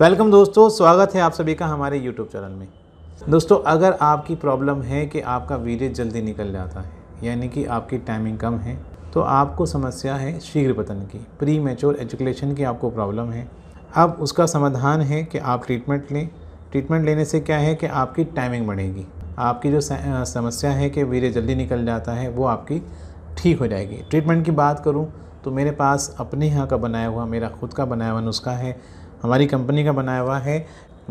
welcome दोस्तों स्वागत है आप सभी का हमारे यूट्यूब चैनल में दोस्तों अगर आपकी प्रॉब्लम है कि आपका वीर्य जल्दी निकल जाता है यानी कि आपकी टाइमिंग कम है तो आपको समस्या है शीघ्र पतन की प्री मेच्योर एजुकेशन की आपको प्रॉब्लम है अब उसका समाधान है कि आप ट्रीटमेंट लें ट्रीटमेंट लेने से क्या है कि आपकी टाइमिंग बढ़ेगी आपकी जो समस्या है कि वीरे जल्दी निकल जाता है वो आपकी ठीक हो जाएगी ट्रीटमेंट की बात करूँ तो मेरे पास अपने यहाँ का बनाया हुआ मेरा खुद का बनाया हुआ नुस्खा है हमारी कंपनी का बनाया हुआ है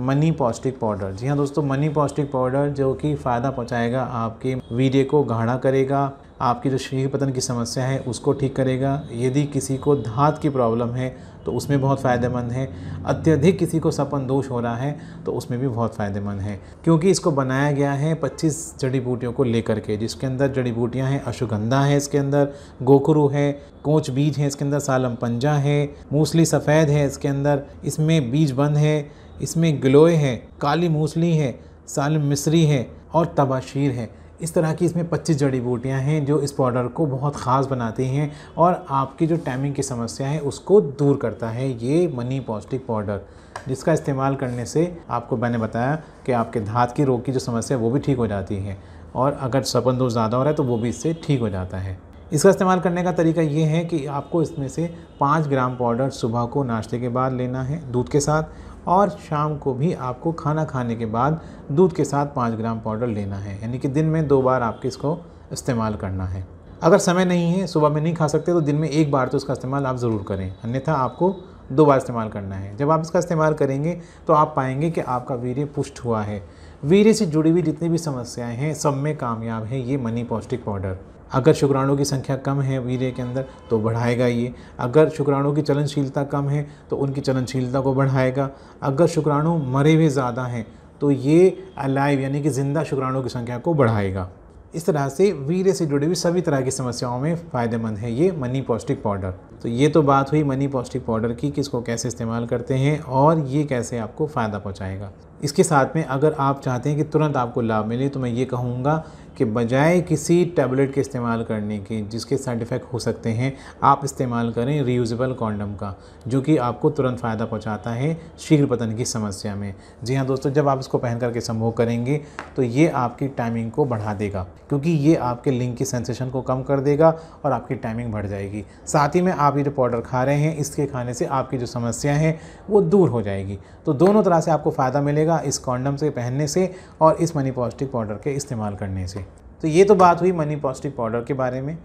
मनी पौष्टिक पाउडर जी हाँ दोस्तों मनी पौष्टिक पाउडर जो कि फ़ायदा पहुंचाएगा आपके वीर्य को गाढ़ा करेगा आपकी जो शरीर पतन की समस्या है उसको ठीक करेगा यदि किसी को धात की प्रॉब्लम है तो उसमें बहुत फ़ायदेमंद है अत्यधिक किसी को सपन दोष हो रहा है तो उसमें भी बहुत फ़ायदेमंद है क्योंकि इसको बनाया गया है 25 जड़ी बूटियों को लेकर के जिसके अंदर जड़ी बूटियाँ हैं अश्वगंधा है इसके अंदर गोखरू है कोच बीज है इसके अंदर सालम पंजा है मूसली सफ़ेद है इसके अंदर इसमें बीज बंद है इसमें ग्लोए है काली मूसली है सालम मिश्री है और तबाशीर है इस तरह की इसमें 25 जड़ी बूटियां हैं जो इस पाउडर को बहुत ख़ास बनाती हैं और आपकी जो टाइमिंग की समस्या है उसको दूर करता है ये मनी पौष्टिक पाउडर जिसका इस्तेमाल करने से आपको मैंने बताया कि आपके धात की रोग की जो समस्या है वो भी ठीक हो जाती है और अगर सपन दोष ज़्यादा हो रहा है तो वो भी इससे ठीक हो जाता है इसका इस्तेमाल करने का तरीका ये है कि आपको इसमें से पाँच ग्राम पाउडर सुबह को नाश्ते के बाद लेना है दूध के साथ और शाम को भी आपको खाना खाने के बाद दूध के साथ पाँच ग्राम पाउडर लेना है यानी कि दिन में दो बार आपके इसको इस्तेमाल करना है अगर समय नहीं है सुबह में नहीं खा सकते तो दिन में एक बार तो इसका इस्तेमाल आप ज़रूर करें अन्यथा आपको दो बार इस्तेमाल करना है जब आप इसका इस्तेमाल करेंगे तो आप पाएंगे कि आपका वीर्य पुष्ट हुआ है वीर्य से जुड़ी हुई जितनी भी समस्याएं हैं सब में कामयाब है ये मनी पौष्टिक पाउडर अगर शुक्राणु की संख्या कम है वीर्य के अंदर तो बढ़ाएगा ये अगर शुक्राणु की चलनशीलता कम है तो उनकी चलनशीलता को बढ़ाएगा अगर शुक्राणु मरे हुए ज़्यादा हैं तो ये अलाइव यानी कि ज़िंदा शुक्राणु की संख्या को बढ़ाएगा इस तरह से वीर्य से जुड़ी हुई सभी तरह की समस्याओं में फ़ायदेमंद है ये मनी पौष्टिक पाउडर तो ये तो बात हुई मनी पौष्टिक पाउडर की कि इसको कैसे इस्तेमाल करते हैं और ये कैसे आपको फ़ायदा पहुंचाएगा इसके साथ में अगर आप चाहते हैं कि तुरंत आपको लाभ मिले तो मैं ये कहूँगा कि बजाय किसी टैबलेट के इस्तेमाल करने के जिसके साइड इफ़ेक्ट हो सकते हैं आप इस्तेमाल करें रीयूजबल कॉन्डम का जो कि आपको तुरंत फ़ायदा पहुंचाता है शीघ्र पतन की समस्या में जी हाँ दोस्तों जब आप इसको पहन करके संभोग करेंगे तो ये आपकी टाइमिंग को बढ़ा देगा क्योंकि ये आपके लिंग की सेंसेशन को कम कर देगा और आपकी टाइमिंग बढ़ जाएगी साथ ही में आप ये जो पाउडर खा रहे हैं इसके खाने से आपकी जो समस्या है वो दूर हो जाएगी तो दोनों तरह से आपको फ़ायदा मिलेगा इस कॉन्डम से पहनने से और इस मनी पॉजिटिव पाउडर के इस्तेमाल करने से तो ये तो बात हुई मनी पॉजिटिव पाउडर के बारे में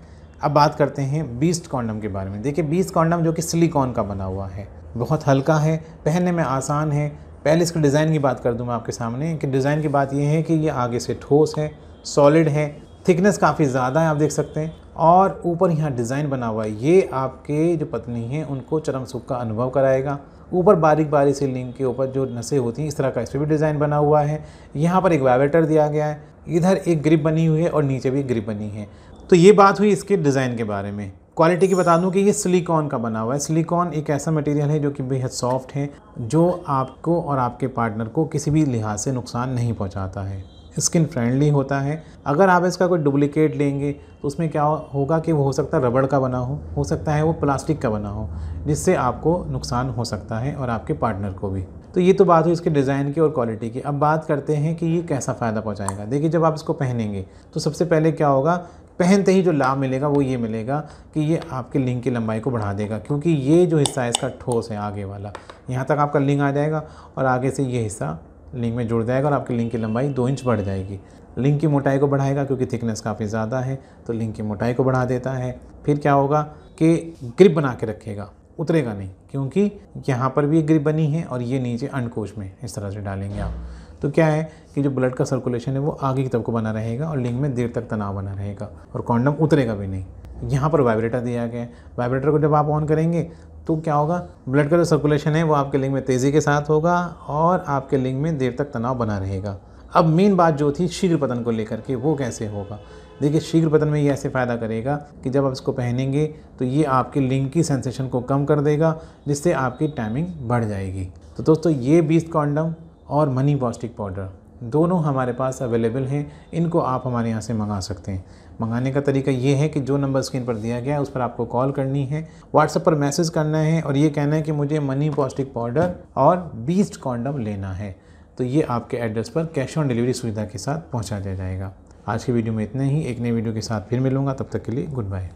अब बात करते हैं बीस्ट कॉन्डम के बारे में देखिए बीस्ट कॉन्डम जो कि सिलिकॉन का बना हुआ है बहुत हल्का है पहनने में आसान है पहले इसके डिज़ाइन की बात कर दूँ मैं आपके सामने कि डिज़ाइन की बात ये है कि ये आगे से ठोस है सॉलिड है थिकनेस काफ़ी ज़्यादा है आप देख सकते हैं और ऊपर यहाँ डिज़ाइन बना हुआ है ये आपके जो पत्नी हैं उनको चरम सुख का अनुभव कराएगा ऊपर बारीक बारीक से लिंक के ऊपर जो नसें होती हैं इस तरह का इस पर भी डिज़ाइन बना हुआ है यहाँ पर एक वाइब्रेटर दिया गया है इधर एक ग्रिप बनी हुई है और नीचे भी ग्रिप बनी है तो ये बात हुई इसके डिज़ाइन के बारे में क्वालिटी की बता दूं कि ये सिलिकॉन का बना हुआ है सिलिकॉन एक ऐसा मटेरियल है जो कि बेहद सॉफ्ट है जो आपको और आपके पार्टनर को किसी भी लिहाज से नुकसान नहीं पहुंचाता है स्किन फ्रेंडली होता है अगर आप इसका कोई डुप्लिकेट लेंगे तो उसमें क्या होगा कि वो हो सकता है रबड़ का बना हो हो सकता है वो प्लास्टिक का बना हो जिससे आपको नुकसान हो सकता है और आपके पार्टनर को भी तो ये तो बात हुई इसके डिज़ाइन की और क्वालिटी की अब बात करते हैं कि ये कैसा फ़ायदा पहुँचाएगा देखिए जब आप इसको पहनेंगे तो सबसे पहले क्या होगा पहनते ही जो लाभ मिलेगा वो ये मिलेगा कि ये आपके लिंग की लंबाई को बढ़ा देगा क्योंकि ये जो हिस्सा है इसका ठोस है आगे वाला यहाँ तक आपका लिंग आ जाएगा और आगे से ये हिस्सा लिंग में जुड़ जाएगा और आपकी लिंग की लंबाई दो इंच बढ़ जाएगी लिंग की मोटाई को बढ़ाएगा क्योंकि थिकनेस काफ़ी ज़्यादा है तो लिंग की मोटाई को बढ़ा देता है फिर क्या होगा कि ग्रिप बना के रखेगा उतरेगा नहीं क्योंकि यहाँ पर भी एक ग्रिप बनी है और ये नीचे अंडकोश में इस तरह से डालेंगे आप तो क्या है कि जो ब्लड का सर्कुलेशन है वो आगे की तरफ को बना रहेगा और लिंग में देर तक तनाव बना रहेगा और कॉन्डम उतरेगा भी नहीं यहाँ पर वाइब्रेटर दिया गया है वाइब्रेटर को जब आप ऑन करेंगे तो क्या होगा ब्लड का जो सर्कुलेशन है वो आपके लिंग में तेज़ी के साथ होगा और आपके लिंग में देर तक तनाव बना रहेगा अब मेन बात जो थी शीघ्र पतन को लेकर के वो कैसे होगा देखिए शीघ्र पतन में ये ऐसे फ़ायदा करेगा कि जब आप इसको पहनेंगे तो ये आपके लिंग की सेंसेशन को कम कर देगा जिससे आपकी टाइमिंग बढ़ जाएगी तो दोस्तों ये बीस कॉन्डम और मनी पॉस्टिक पाउडर दोनों हमारे पास अवेलेबल हैं इनको आप हमारे यहाँ से मंगा सकते हैं मंगाने का तरीका ये है कि जो नंबर स्क्रीन पर दिया गया है उस पर आपको कॉल करनी है व्हाट्सएप पर मैसेज करना है और ये कहना है कि मुझे मनी पॉस्टिक पाउडर और बीस्ट कॉन्डम लेना है तो ये आपके एड्रेस पर कैश ऑन डिलीवरी सुविधा के साथ पहुँचा दिया जाएगा आज के वीडियो में इतना ही एक नए वीडियो के साथ फिर मिलूंगा तब तक के लिए गुड बाय